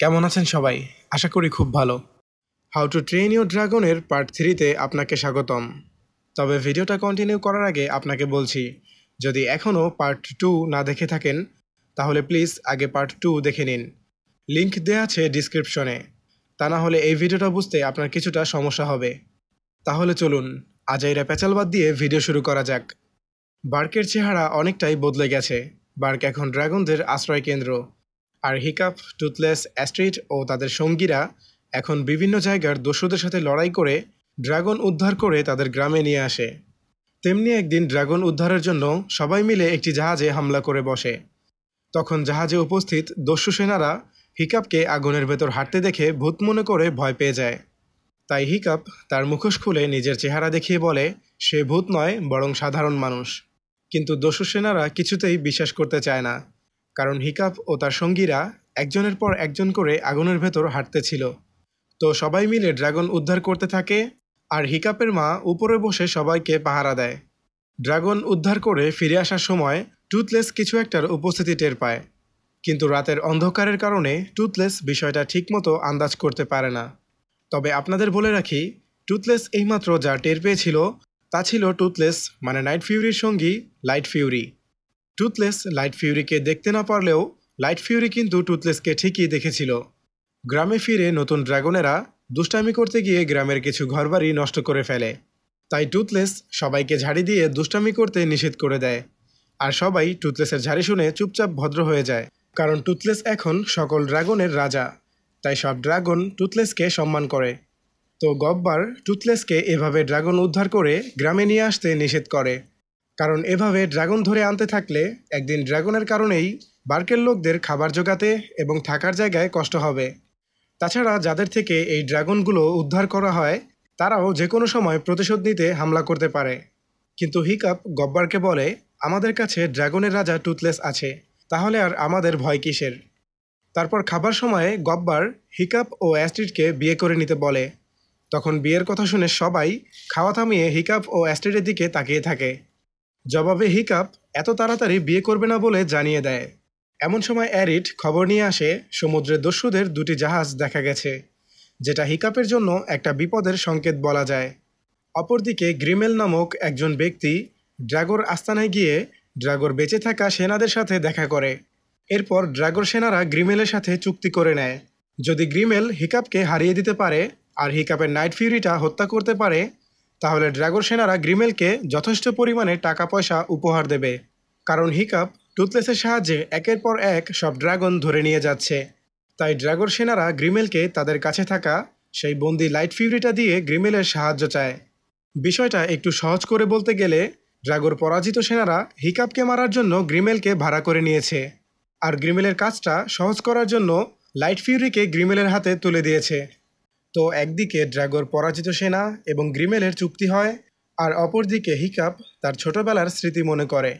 কেমন আছেন সবাই আশা করি খুব ভালো হাউ টু ট্রেন ইউর ড্রাগনের পার্ট থ্রিতে আপনাকে স্বাগতম তবে ভিডিওটা কন্টিনিউ করার আগে আপনাকে বলছি যদি এখনও পার্ট টু না দেখে থাকেন তাহলে প্লিজ আগে পার্ট টু দেখে নিন লিঙ্ক দেওয়া আছে ডিসক্রিপশনে তা না হলে এই ভিডিওটা বুঝতে আপনার কিছুটা সমস্যা হবে তাহলে চলুন আজাইরা বাদ দিয়ে ভিডিও শুরু করা যাক বার্কের চেহারা অনেকটাই বদলে গেছে বার্ক এখন ড্রাগনদের আশ্রয় কেন্দ্র আর হিকাপ টুথলেস অ্যাস্ট্রিট ও তাদের সঙ্গীরা এখন বিভিন্ন জায়গার দস্যুদের সাথে লড়াই করে ড্রাগন উদ্ধার করে তাদের গ্রামে নিয়ে আসে তেমনি একদিন ড্রাগন উদ্ধারের জন্য সবাই মিলে একটি জাহাজে হামলা করে বসে তখন জাহাজে উপস্থিত দস্যু সেনারা হিকাপকে আগুনের ভেতর হাঁটতে দেখে ভূত মনে করে ভয় পেয়ে যায় তাই হিকাপ তার মুখোশ খুলে নিজের চেহারা দেখিয়ে বলে সে ভূত নয় বরং সাধারণ মানুষ কিন্তু দস্যু সেনারা কিছুতেই বিশ্বাস করতে চায় না কারণ হিকাপ ও তার সঙ্গীরা একজনের পর একজন করে আগুনের ভেতর হাঁটতেছিল তো সবাই মিলে ড্রাগন উদ্ধার করতে থাকে আর হিকাপের মা উপরে বসে সবাইকে পাহারা দেয় ড্রাগন উদ্ধার করে ফিরে আসার সময় টুথলেস কিছু একটার উপস্থিতি টের পায় কিন্তু রাতের অন্ধকারের কারণে টুথলেস বিষয়টা ঠিকমতো আন্দাজ করতে পারে না তবে আপনাদের বলে রাখি টুথলেস এইমাত্র যা টের পেয়েছিল তা ছিল টুথলেস মানে নাইট ফিউরির সঙ্গী লাইট ফিউরি টুথলেস লাইট ফিউরিকে দেখতে না পারলেও লাইট ফিউরি কিন্তু টুথলেসকে ঠিকই দেখেছিল গ্রামে ফিরে নতুন ড্রাগনেরা দুষ্টামি করতে গিয়ে গ্রামের কিছু ঘরবাড়ি নষ্ট করে ফেলে তাই টুথলেস সবাইকে ঝাড়ি দিয়ে দুষ্টামি করতে নিষেধ করে দেয় আর সবাই টুথলেসের ঝাড়ি শুনে চুপচাপ ভদ্র হয়ে যায় কারণ টুথলেস এখন সকল ড্রাগনের রাজা তাই সব ড্রাগন টুথলেসকে সম্মান করে তো গব্বার টুথলেসকে এভাবে ড্রাগন উদ্ধার করে গ্রামে নিয়ে আসতে নিষেধ করে কারণ এভাবে ড্রাগন ধরে আনতে থাকলে একদিন ড্রাগনের কারণেই বার্কের লোকদের খাবার জোগাতে এবং থাকার জায়গায় কষ্ট হবে তাছাড়া যাদের থেকে এই ড্রাগনগুলো উদ্ধার করা হয় তারাও যে কোনো সময় প্রতিশোধ নিতে হামলা করতে পারে কিন্তু হিকাপ গব্বারকে বলে আমাদের কাছে ড্রাগনের রাজা টুথলেস আছে তাহলে আর আমাদের ভয় কিসের তারপর খাবার সময়ে গব্বার হিকাপ ও অ্যাস্ট্রিডকে বিয়ে করে নিতে বলে তখন বিয়ের কথা শুনে সবাই খাওয়া থামিয়ে হিকাপ ও অ্যাস্ট্রিডের দিকে তাকিয়ে থাকে জবাবে হিকাপ এত তাড়াতাড়ি বিয়ে করবে না বলে জানিয়ে দেয় এমন সময় অ্যারিট খবর নিয়ে আসে সমুদ্রের দস্যুদের দুটি জাহাজ দেখা গেছে যেটা হিকাপের জন্য একটা বিপদের সংকেত বলা যায় অপরদিকে গ্রিমেল নামক একজন ব্যক্তি ড্রাগোর আস্তানায় গিয়ে ড্রাগোর বেঁচে থাকা সেনাদের সাথে দেখা করে এরপর ড্রাগোর সেনারা গ্রিমেলের সাথে চুক্তি করে নেয় যদি গ্রিমেল হিকাপকে হারিয়ে দিতে পারে আর হিকাপের নাইট ফিউরিটা হত্যা করতে পারে তাহলে ড্রাগর সেনারা গ্রিমেলকে যথেষ্ট পরিমাণে টাকা পয়সা উপহার দেবে কারণ হিকাপ টুথলেসের সাহায্যে একের পর এক সব ড্রাগন ধরে নিয়ে যাচ্ছে তাই ড্রাগর সেনারা গ্রিমেলকে তাদের কাছে থাকা সেই বন্দি লাইট ফিউরিটা দিয়ে গ্রিমেলের সাহায্য চায় বিষয়টা একটু সহজ করে বলতে গেলে ড্রাগর পরাজিত সেনারা হিকাপকে মারার জন্য গ্রিমেলকে ভাড়া করে নিয়েছে আর গ্রিমেলের কাজটা সহজ করার জন্য লাইট ফিউরিকে গ্রিমেলের হাতে তুলে দিয়েছে তো একদিকে ড্রাগোর পরাজিত সেনা এবং গ্রিমেলের চুক্তি হয় আর অপরদিকে হিকাপ তার ছোটবেলার স্মৃতি মনে করে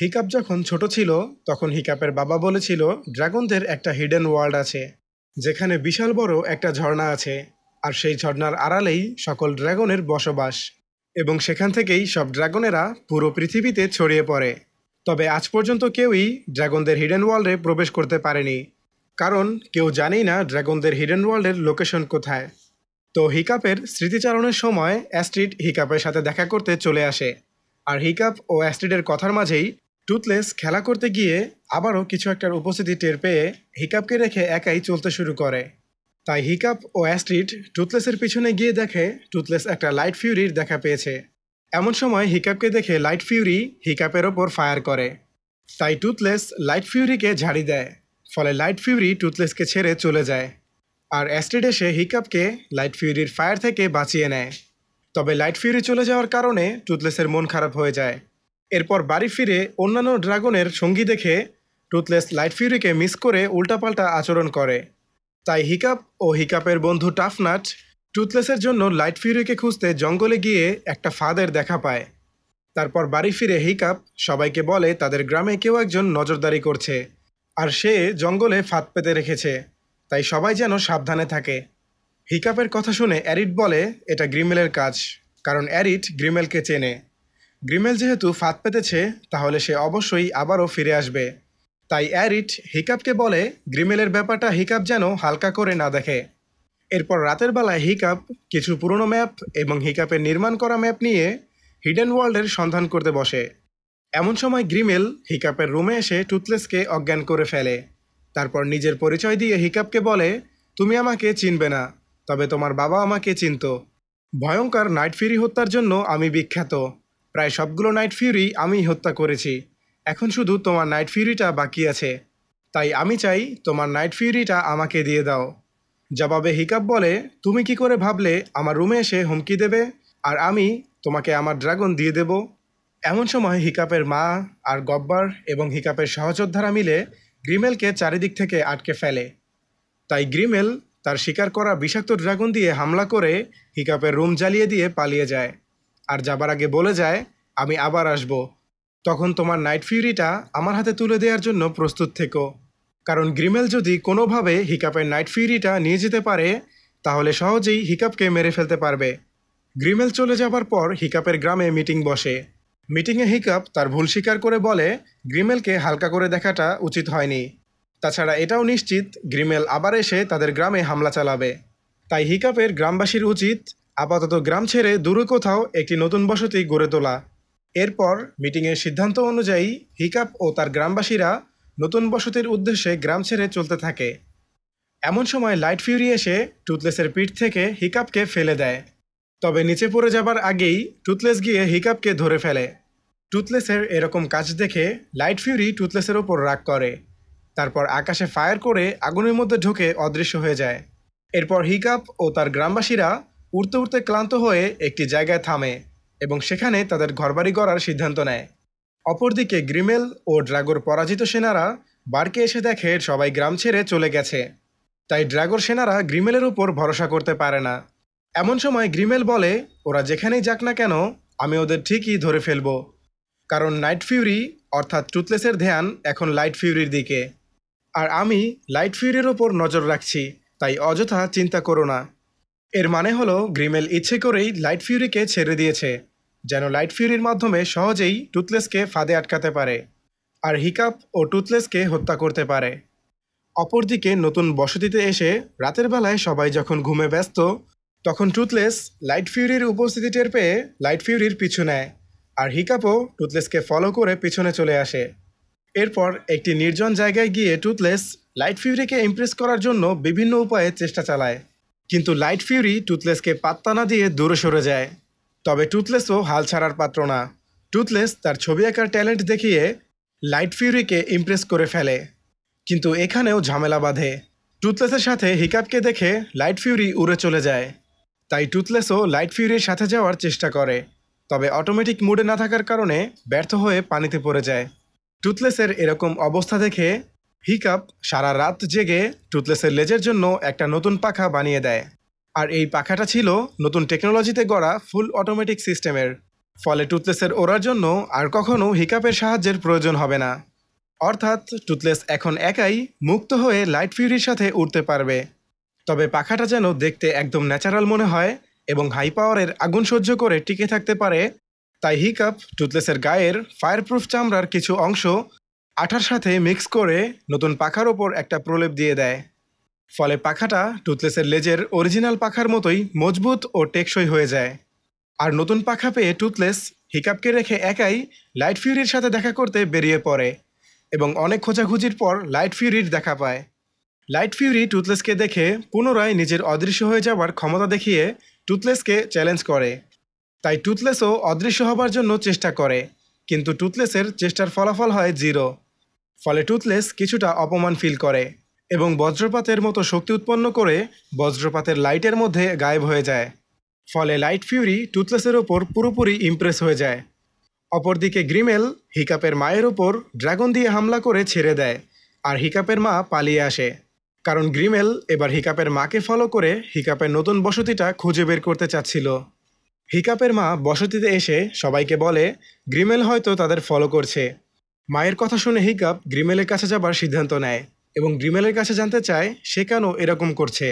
হিকাপ যখন ছোট ছিল তখন হিকাপের বাবা বলেছিল ড্রাগনদের একটা হিডেন ওয়ার্ল্ড আছে যেখানে বিশাল বড় একটা ঝর্ণা আছে আর সেই ঝর্ণার আড়ালেই সকল ড্রাগনের বসবাস এবং সেখান থেকেই সব ড্রাগনেরা পুরো পৃথিবীতে ছড়িয়ে পড়ে তবে আজ পর্যন্ত কেউই ড্রাগনদের হিডেন ওয়ার্ল্ডে প্রবেশ করতে পারেনি কারণ কেউ জানেই না ড্রাগনদের হিডেন ওয়ার্ল্ডের লোকেশন কোথায় তো হিকাপের স্মৃতিচারণের সময় অ্যাস্ট্রিড হিকাপের সাথে দেখা করতে চলে আসে আর হিকাপ ও অ্যাস্ট্রিডের কথার মাঝেই টুথলেস খেলা করতে গিয়ে আবারও কিছু একটার উপস্থিতি টের পেয়ে হিকাপকে রেখে একাই চলতে শুরু করে তাই হিকাপ ও অ্যাস্ট্রিড টুথলেসের পিছনে গিয়ে দেখে টুথলেস একটা লাইট ফিউরির দেখা পেয়েছে এমন সময় হিকাপকে দেখে লাইট ফিউরি হিকাপের ওপর ফায়ার করে তাই টুথলেস লাইট ফিউরিকে ঝাড়ি দেয় ফলে লাইট ফিউরি টুথলেসকে ছেড়ে চলে যায় আর অ্যাস্ট্রিড এসে হিকাপকে লাইট ফিউরির ফায়ার থেকে বাঁচিয়ে নেয় তবে লাইট ফিউরি চলে যাওয়ার কারণে টুথলেসের মন খারাপ হয়ে যায় এরপর বাড়ি ফিরে অন্যান্য ড্রাগনের সঙ্গী দেখে টুথলেস লাইট ফিউরিকে মিস করে উল্টাপাল্টা আচরণ করে তাই হিকাপ ও হিকাপের বন্ধু টাফনাট টুথলেসের জন্য লাইট ফিউরিকে খুঁজতে জঙ্গলে গিয়ে একটা ফাদের দেখা পায় তারপর বাড়ি ফিরে হিকাপ সবাইকে বলে তাদের গ্রামে কেউ একজন নজরদারি করছে আর সে জঙ্গলে ফাঁদ পেতে রেখেছে তাই সবাই যেন সাবধানে থাকে হিকাপের কথা শুনে অ্যারিট বলে এটা গ্রিমেলের কাজ কারণ অ্যারিট গ্রিমেলকে চেনে গ্রিমেল যেহেতু ফাঁদ পেতেছে তাহলে সে অবশ্যই আবারও ফিরে আসবে তাই অ্যারিট হিকাপকে বলে গ্রিমেলের ব্যাপারটা হিকাপ যেন হালকা করে না দেখে এরপর রাতের বেলায় হিকাপ কিছু পুরনো ম্যাপ এবং হিকাপের নির্মাণ করা ম্যাপ নিয়ে হিডেন ওয়ার্ল্ডের সন্ধান করতে বসে এমন সময় গ্রিমেল হিকাপের রুমে এসে টুথলেসকে অজ্ঞান করে ফেলে তারপর নিজের পরিচয় দিয়ে হিকাপকে বলে তুমি আমাকে চিনবে না তবে তোমার বাবা আমাকে চিনত ভয়ঙ্কর নাইট ফিউরি হত্যার জন্য আমি বিখ্যাত প্রায় সবগুলো নাইট ফিউরি আমি হত্যা করেছি এখন শুধু তোমার নাইট ফিউরিটা বাকি আছে তাই আমি চাই তোমার নাইট ফিউরিটা আমাকে দিয়ে দাও জবাবে হিকাপ বলে তুমি কি করে ভাবলে আমার রুমে এসে হুমকি দেবে আর আমি তোমাকে আমার ড্রাগন দিয়ে দেবো এমন সময় হিকাপের মা আর গব্বার এবং হিকাপের সহযোদ্ধারা মিলে গ্রিমেলকে চারিদিক থেকে আটকে ফেলে তাই গ্রিমেল তার শিকার করা বিষাক্ত ড্রাগন দিয়ে হামলা করে হিকাপের রুম জ্বালিয়ে দিয়ে পালিয়ে যায় আর যাবার আগে বলে যায় আমি আবার আসব তখন তোমার নাইট ফিউরিটা আমার হাতে তুলে দেওয়ার জন্য প্রস্তুত থেকো কারণ গ্রিমেল যদি কোনোভাবে হিকাপের নাইট ফিউরিটা নিয়ে যেতে পারে তাহলে সহজেই হিকাপকে মেরে ফেলতে পারবে গ্রিমেল চলে যাবার পর হিকাপের গ্রামে মিটিং বসে মিটিংয়ে হিকাপ তার ভুল স্বীকার করে বলে গ্রিমেলকে হালকা করে দেখাটা উচিত হয়নি তাছাড়া এটাও নিশ্চিত গ্রিমেল আবার এসে তাদের গ্রামে হামলা চালাবে তাই হিকাপের গ্রামবাসীর উচিত আপাতত গ্রাম ছেড়ে দূরে কোথাও একটি নতুন বসতি গড়ে তোলা এরপর মিটিংয়ের সিদ্ধান্ত অনুযায়ী হিকাপ ও তার গ্রামবাসীরা নতুন বসতির উদ্দেশ্যে গ্রাম ছেড়ে চলতে থাকে এমন সময় লাইট ফিউরি এসে টুথলেসের পিঠ থেকে হিকাপকে ফেলে দেয় তবে নিচে পড়ে যাবার আগেই টুথলেস গিয়ে হিকাপকে ধরে ফেলে টুথলেসের এরকম কাজ দেখে লাইট ফিউরি টুথলেসের ওপর রাগ করে তারপর আকাশে ফায়ার করে আগুনের মধ্যে ঢুকে অদৃশ্য হয়ে যায় এরপর হিকাপ ও তার গ্রামবাসীরা উড়তে উড়তে ক্লান্ত হয়ে একটি জায়গায় থামে এবং সেখানে তাদের ঘরবাড়ি গড়ার সিদ্ধান্ত নেয় অপরদিকে গ্রিমেল ও ড্রাগোর পরাজিত সেনারা বার্কে এসে দেখে সবাই গ্রাম ছেড়ে চলে গেছে তাই ড্রাগোর সেনারা গ্রিমেলের উপর ভরসা করতে পারে না এমন সময় গ্রিমেল বলে ওরা যেখানেই যাক না কেন আমি ওদের ঠিকই ধরে ফেলব কারণ নাইট ফিউরি অর্থাৎ টুথলেসের ধ্যান এখন লাইট ফিউরির দিকে আর আমি লাইট ফিউরির ওপর নজর রাখছি তাই অযথা চিন্তা করো না এর মানে হলো গ্রিমেল ইচ্ছে করেই লাইট ফিউরিকে ছেড়ে দিয়েছে যেন লাইট ফিউরির মাধ্যমে সহজেই টুথলেসকে ফাঁদে আটকাতে পারে আর হিকাপ ও টুথলেসকে হত্যা করতে পারে অপরদিকে নতুন বসতিতে এসে রাতের বেলায় সবাই যখন ঘুমে ব্যস্ত তখন টুথলেস লাইট ফিউরির উপস্থিতি টের পেয়ে লাইট ফিউরির পিছু নেয় আর হিকাপও টুথলেসকে ফলো করে পিছনে চলে আসে এরপর একটি নির্জন জায়গায় গিয়ে টুথলেস লাইট ফিউরিকে ইমপ্রেস করার জন্য বিভিন্ন উপায়ে চেষ্টা চালায় কিন্তু লাইট ফিউরি টুথলেসকে পাত্তা না দিয়ে দূরে সরে যায় তবে টুথলেসও হাল ছাড়ার পাত্র না টুথলেস তার ছবি আঁকার ট্যালেন্ট দেখিয়ে লাইট ফিউরিকে ইমপ্রেস করে ফেলে কিন্তু এখানেও ঝামেলা বাঁধে টুথলেসের সাথে হিকাপকে দেখে লাইট ফিউরি উড়ে চলে যায় তাই টুথলেসও লাইট ফিউরির সাথে যাওয়ার চেষ্টা করে তবে অটোমেটিক মুডে না থাকার কারণে ব্যর্থ হয়ে পানিতে পড়ে যায় টুথলেসের এরকম অবস্থা দেখে হিকাপ সারা রাত জেগে টুথলেসের লেজের জন্য একটা নতুন পাখা বানিয়ে দেয় আর এই পাখাটা ছিল নতুন টেকনোলজিতে গড়া ফুল অটোমেটিক সিস্টেমের ফলে টুথলেসের ওড়ার জন্য আর কখনও হিকাপের সাহায্যের প্রয়োজন হবে না অর্থাৎ টুথলেস এখন একাই মুক্ত হয়ে লাইট ফিউরির সাথে উঠতে পারবে তবে পাখাটা যেন দেখতে একদম ন্যাচারাল মনে হয় এবং হাই পাওয়ারের আগুন সহ্য করে টিকে থাকতে পারে তাই হিকাপ টুথলেসের গায়ের ফায়ারপ্রুফ চামড়ার কিছু অংশ আঠার সাথে মিক্স করে নতুন পাখার ওপর একটা প্রলেপ দিয়ে দেয় ফলে পাখাটা টুথলেসের লেজের অরিজিনাল পাখার মতোই মজবুত ও টেকসই হয়ে যায় আর নতুন পাখা পেয়ে টুথলেস হিকাপকে রেখে একাই লাইট ফিউরির সাথে দেখা করতে বেরিয়ে পড়ে এবং অনেক খোঁজাখুঁজির পর লাইট ফিউরির দেখা পায় লাইট ফিউরি টুথলেসকে দেখে পুনরায় নিজের অদৃশ্য হয়ে যাওয়ার ক্ষমতা দেখিয়ে টুথলেসকে চ্যালেঞ্জ করে তাই টুথলেসও অদৃশ্য হবার জন্য চেষ্টা করে কিন্তু টুথলেসের চেষ্টার ফলাফল হয় জিরো ফলে টুথলেস কিছুটা অপমান ফিল করে এবং বজ্রপাতের মতো শক্তি উৎপন্ন করে বজ্রপাতের লাইটের মধ্যে গায়েব হয়ে যায় ফলে লাইট ফিউরি টুথলেসের ওপর পুরোপুরি ইমপ্রেস হয়ে যায় অপরদিকে গ্রিমেল হিকাপের মায়ের ওপর ড্রাগন দিয়ে হামলা করে ছেড়ে দেয় আর হিকাপের মা পালিয়ে আসে কারণ গ্রিমেল এবার হিকাপের মাকে ফলো করে হিকাপের নতুন বসতিটা খুঁজে বের করতে চাচ্ছিল হিকাপের মা বসতিতে এসে সবাইকে বলে গ্রিমেল হয়তো তাদের ফলো করছে মায়ের কথা শুনে হিকাপ গ্রিমেলের কাছে যাবার সিদ্ধান্ত নেয় এবং গ্রিমেলের কাছে জানতে চায় সে কেন এরকম করছে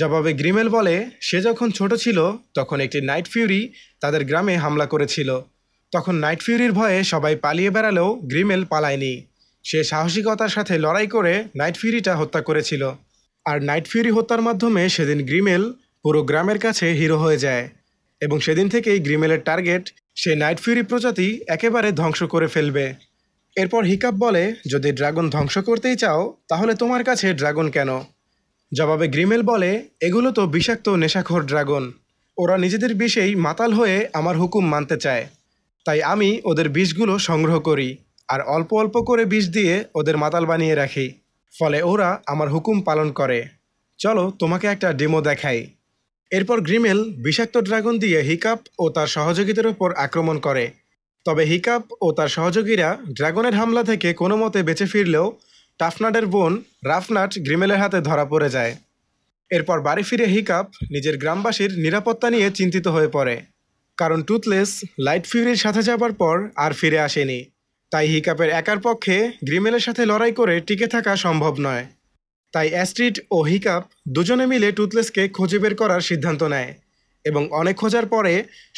জবাবে গ্রিমেল বলে সে যখন ছোট ছিল তখন একটি নাইট ফিউরি তাদের গ্রামে হামলা করেছিল তখন নাইট ফিউরির ভয়ে সবাই পালিয়ে বেড়ালেও গ্রিমেল পালায়নি সে সাহসিকতার সাথে লড়াই করে নাইট ফিউরিটা হত্যা করেছিল আর নাইট ফিউরি হত্যার মাধ্যমে সেদিন গ্রিমেল পুরো গ্রামের কাছে হিরো হয়ে যায় এবং সেদিন থেকেই গ্রিমেলের টার্গেট সে নাইট ফিউরি প্রজাতি একেবারে ধ্বংস করে ফেলবে এরপর হিকাপ বলে যদি ড্রাগন ধ্বংস করতেই চাও তাহলে তোমার কাছে ড্রাগন কেন জবাবে গ্রিমেল বলে এগুলো তো বিষাক্ত নেশাখোর ড্রাগন ওরা নিজেদের বিষেই মাতাল হয়ে আমার হুকুম মানতে চায় তাই আমি ওদের বিষগুলো সংগ্রহ করি আর অল্প অল্প করে বিষ দিয়ে ওদের মাতাল বানিয়ে রাখি ফলে ওরা আমার হুকুম পালন করে চলো তোমাকে একটা ডেমো দেখাই এরপর গ্রিমেল বিষাক্ত ড্রাগন দিয়ে হিকাপ ও তার সহযোগীদের ওপর আক্রমণ করে তবে হিকাপ ও তার সহযোগীরা ড্রাগনের হামলা থেকে কোনো মতে বেঁচে ফিরলেও টাফনাটের বোন রাফনাট গ্রিমেলের হাতে ধরা পড়ে যায় এরপর বাড়ি ফিরে হিকাপ নিজের গ্রামবাসীর নিরাপত্তা নিয়ে চিন্তিত হয়ে পড়ে কারণ টুথলেস লাইট ফিউরির সাথে যাবার পর আর ফিরে আসেনি তাই হিকাপের একার পক্ষে গ্রিমেলের সাথে লড়াই করে টিকে থাকা সম্ভব নয় তাই অ্যাস্ট্রিট ও হিকাপ দুজনে মিলে টুথলেসকে খুঁজে বের করার সিদ্ধান্ত নেয় এবং অনেক খোঁজার পরে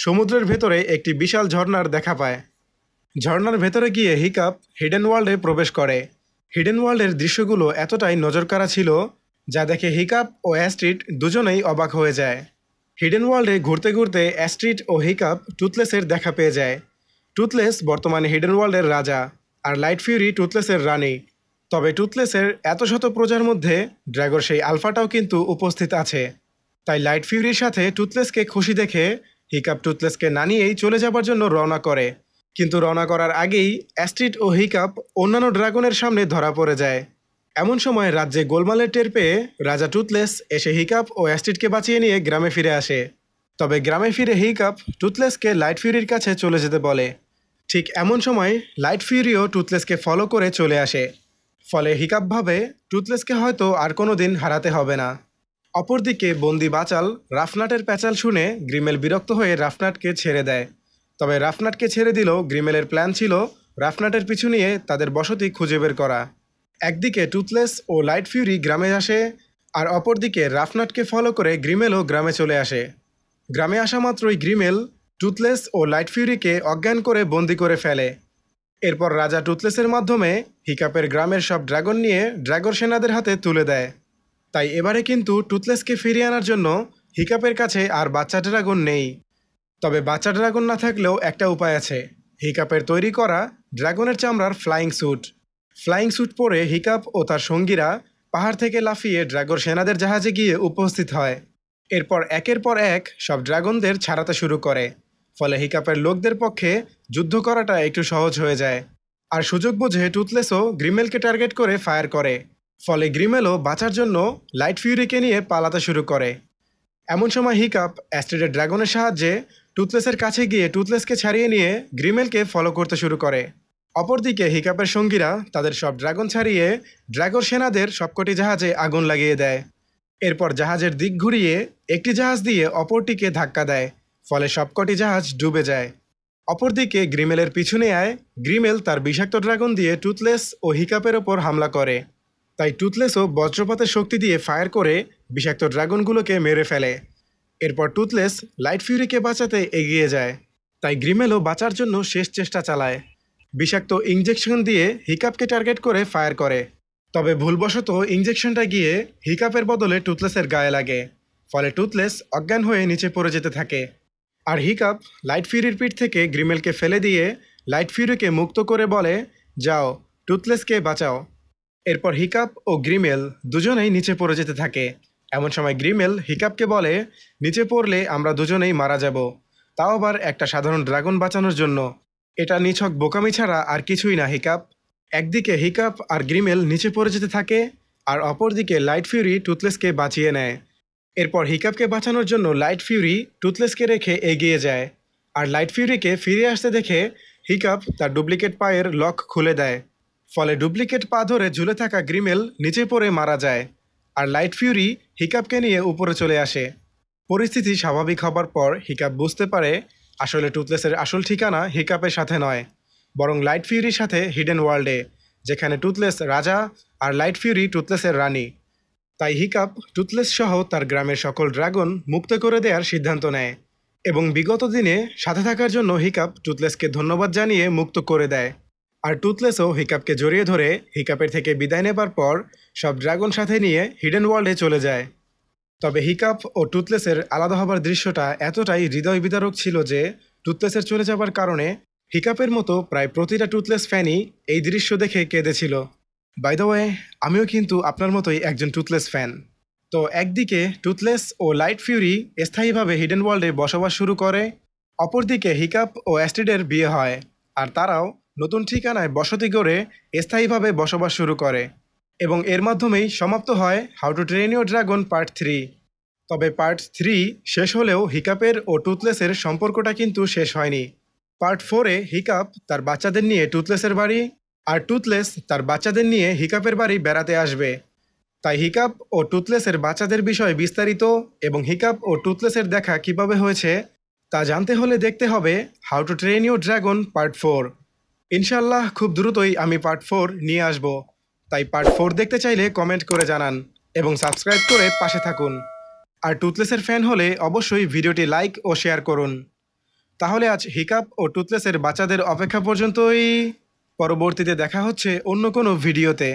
সমুদ্রের ভেতরে একটি বিশাল ঝর্নার দেখা পায় ঝর্ণার ভেতরে গিয়ে হিকাপ হিডেন ওয়ার্ল্ডে প্রবেশ করে হিডেন ওয়ার্ল্ডের দৃশ্যগুলো এতটাই নজরকাড়া ছিল যা দেখে হিকাপ ও অ্যাস্ট্রিট দুজনেই অবাক হয়ে যায় হিডেন ওয়ার্ল্ডে ঘুরতে ঘুরতে অ্যাস্ট্রিট ও হিকাপ টুথলেসের দেখা পেয়ে যায় টুথলেস বর্তমানে হিডেন ওয়ার্ল্ডের রাজা আর লাইট ফিউরি টুথলেসের রানী তবে টুথলেসের এত শত প্রজার মধ্যে ড্র্যাগর সেই আলফাটাও কিন্তু উপস্থিত আছে তাই লাইট ফিউরির সাথে টুথলেসকে খুশি দেখে হিকাপ টুথলেসকে নানিয়েই চলে যাবার জন্য রওনা করে কিন্তু রওনা করার আগেই অ্যাস্ট্রিট ও হিকাপ অন্যান্য ড্রাগনের সামনে ধরা পড়ে যায় এমন সময় রাজ্যে গোলমালের টের পেয়ে রাজা টুথলেস এসে হিকাপ ও অ্যাস্ট্রিটকে বাঁচিয়ে নিয়ে গ্রামে ফিরে আসে তবে গ্রামে ফিরে হিকাপ টুথলেসকে লাইট ফিউরির কাছে চলে যেতে বলে ঠিক এমন সময় লাইট ফিউরিও টুথলেসকে ফলো করে চলে আসে ফলে হিকাপভাবে টুথলেসকে হয়তো আর কোনো দিন হারাতে হবে না অপরদিকে বন্দি বাচাল রাফনাটের প্যাচাল শুনে গ্রিমেল বিরক্ত হয়ে রাফনাটকে ছেড়ে দেয় তবে রাফনাটকে ছেড়ে দিলেও গ্রিমেলের প্ল্যান ছিল রাফনাটের পিছু নিয়ে তাদের বসতি খুঁজে বের করা একদিকে টুথলেস ও লাইট ফিউরি গ্রামে আসে আর অপরদিকে রাফনাটকে ফলো করে গ্রিমেলও গ্রামে চলে আসে গ্রামে আসা মাত্রই গ্রিমেল টুথলেস ও লাইট ফিউরিকে অজ্ঞান করে বন্দি করে ফেলে এরপর রাজা টুথলেসের মাধ্যমে হিকাপের গ্রামের সব ড্রাগন নিয়ে ড্রাগর সেনাদের হাতে তুলে দেয় তাই এবারে কিন্তু টুথলেসকে ফিরিয়ে আনার জন্য হিকাপের কাছে আর বাচ্চা ড্রাগন নেই তবে বাচ্চা ড্রাগন না থাকলেও একটা উপায় আছে হিকাপের তৈরি করা ড্রাগনের চামড়ার ফ্লাইং স্যুট ফ্লাইং স্যুট পরে হিকাপ ও তার সঙ্গীরা পাহাড় থেকে লাফিয়ে ড্রাগর সেনাদের জাহাজে গিয়ে উপস্থিত হয় এরপর একের পর এক সব ড্রাগনদের ছাড়াতে শুরু করে ফলে হিকাপের লোকদের পক্ষে যুদ্ধ করাটা একটু সহজ হয়ে যায় আর সুযোগ বুঝে টুথলেসও গ্রিমেলকে টার্গেট করে ফায়ার করে ফলে গ্রিমেলও বাঁচার জন্য লাইট ফিউরিকে নিয়ে পালাতে শুরু করে এমন সময় হিকাপ অ্যাস্ট্রেডের ড্রাগনের সাহায্যে টুথলেসের কাছে গিয়ে টুথলেসকে ছাড়িয়ে নিয়ে গ্রিমেলকে ফলো করতে শুরু করে অপরদিকে হিকাপের সঙ্গীরা তাদের সব ড্রাগন ছাড়িয়ে ড্রাগন সেনাদের সবকটি জাহাজে আগুন লাগিয়ে দেয় এরপর জাহাজের দিক ঘুরিয়ে একটি জাহাজ দিয়ে অপরটিকে ধাক্কা দেয় ফলে সবকটি জাহাজ ডুবে যায় অপরদিকে গ্রিমেলের পিছনে আয় গ্রিমেল তার বিষাক্ত ড্রাগন দিয়ে টুথলেস ও হিকাপের ওপর হামলা করে তাই টুথলেসও বজ্রপাতের শক্তি দিয়ে ফায়ার করে বিষাক্ত ড্রাগনগুলোকে মেরে ফেলে এরপর টুথলেস লাইট ফিউরিকে বাঁচাতে এগিয়ে যায় তাই গ্রিমেলও বাঁচার জন্য শেষ চেষ্টা চালায় বিষাক্ত ইঞ্জেকশন দিয়ে হিকাপকে টার্গেট করে ফায়ার করে তবে ভুলবশত ইঞ্জেকশনটা গিয়ে হিকাপের বদলে টুথলেসের গায়ে লাগে ফলে টুথলেস অজ্ঞান হয়ে নিচে পড়ে যেতে থাকে আর হিকাপ লাইট ফিউরির পিঠ থেকে গ্রিমেলকে ফেলে দিয়ে লাইট ফিউরিকে মুক্ত করে বলে যাও টুথলেসকে বাঁচাও এরপর হিকাপ ও গ্রিমেল দুজনেই নিচে পড়ে যেতে থাকে এমন সময় গ্রিমেল হিকাপকে বলে নিচে পড়লে আমরা দুজনেই মারা যাব তাও আবার একটা সাধারণ ড্রাগন বাঁচানোর জন্য এটা নিছক বোকামি ছাড়া আর কিছুই না হিকাপ একদিকে হিকাপ আর গ্রিমেল নিচে পড়ে যেতে থাকে আর অপরদিকে লাইট ফিউরি টুথলেসকে বাঁচিয়ে নেয় এরপর হিকাপকে বাঁচানোর জন্য লাইট ফিউরি টুথলেসকে রেখে এগিয়ে যায় আর লাইট ফিউরিকে ফিরে আসতে দেখে হিকাপ তার ডুপ্লিকেট পায়ের লক খুলে দেয় ফলে ডুপ্লিকেট পা ধরে ঝুলে থাকা গ্রিমেল নিচে পড়ে মারা যায় আর লাইট ফিউরি হিকাপকে নিয়ে উপরে চলে আসে পরিস্থিতি স্বাভাবিক হবার পর হিকাপ বুঝতে পারে আসলে টুথলেসের আসল ঠিকানা হিকাপের সাথে নয় বরং লাইট ফিউরির সাথে হিডেন ওয়ার্ল্ডে যেখানে টুথলেস রাজা আর লাইট ফিউরি টুথলেসের রানী তাই হিকাপ টুথলেস সহ তার গ্রামের সকল ড্রাগন মুক্ত করে দেওয়ার সিদ্ধান্ত নেয় এবং বিগত দিনে সাথে থাকার জন্য হিকাপ টুথলেসকে ধন্যবাদ জানিয়ে মুক্ত করে দেয় আর টুথলেসও হিকাপকে জড়িয়ে ধরে হিকাপের থেকে বিদায় নেবার পর সব ড্রাগন সাথে নিয়ে হিডেন ওয়ার্ল্ডে চলে যায় তবে হিকাপ ও টুথলেসের আলাদা হবার দৃশ্যটা এতটাই হৃদয় বিদারক ছিল যে টুথলেসের চলে যাবার কারণে হিকাপের মতো প্রায় প্রতিটা টুথলেস ফ্যানই এই দৃশ্য দেখে কেঁদেছিল বাই দ্য ওয়ে আমিও কিন্তু আপনার মতোই একজন টুথলেস ফ্যান তো একদিকে টুথলেস ও লাইট ফিউরি স্থায়ীভাবে হিডেন ওয়ার্ল্ডে বসবাস শুরু করে অপরদিকে হিকাপ ও অ্যাস্টিডের বিয়ে হয় আর তারাও নতুন ঠিকানায় বসতি গড়ে স্থায়ীভাবে বসবাস শুরু করে এবং এর মাধ্যমেই সমাপ্ত হয় how to train your dragon part three তবে পার্ট থ্রি শেষ হলেও হিকাপের ও টুথলেসের সম্পর্কটা কিন্তু শেষ হয়নি পার্ট ফোরে হিকাপ তার বাচ্চাদের নিয়ে টুথলেসের বাড়ি আর টুথলেস তার বাচ্চাদের নিয়ে হিকাপের বাড়ি বেড়াতে আসবে তাই হিকাপ ও টুথলেসের বাচ্চাদের বিষয়ে বিস্তারিত এবং হিকাপ ও টুথলেসের দেখা কিভাবে হয়েছে তা জানতে হলে দেখতে হবে how to train you dragon part four ইনশাল্লাহ খুব দ্রুতই আমি পার্ট ফোর নিয়ে আসব তাই পার্ট ফোর দেখতে চাইলে কমেন্ট করে জানান এবং সাবস্ক্রাইব করে পাশে থাকুন আর টুথলেসের ফ্যান হলে অবশ্যই ভিডিওটি লাইক ও শেয়ার করুন তাহলে আজ হিকাপ ও টুথলেসের বাচ্চাদের অপেক্ষা পর্যন্তই পরবর্তীতে দেখা হচ্ছে অন্য কোনো ভিডিওতে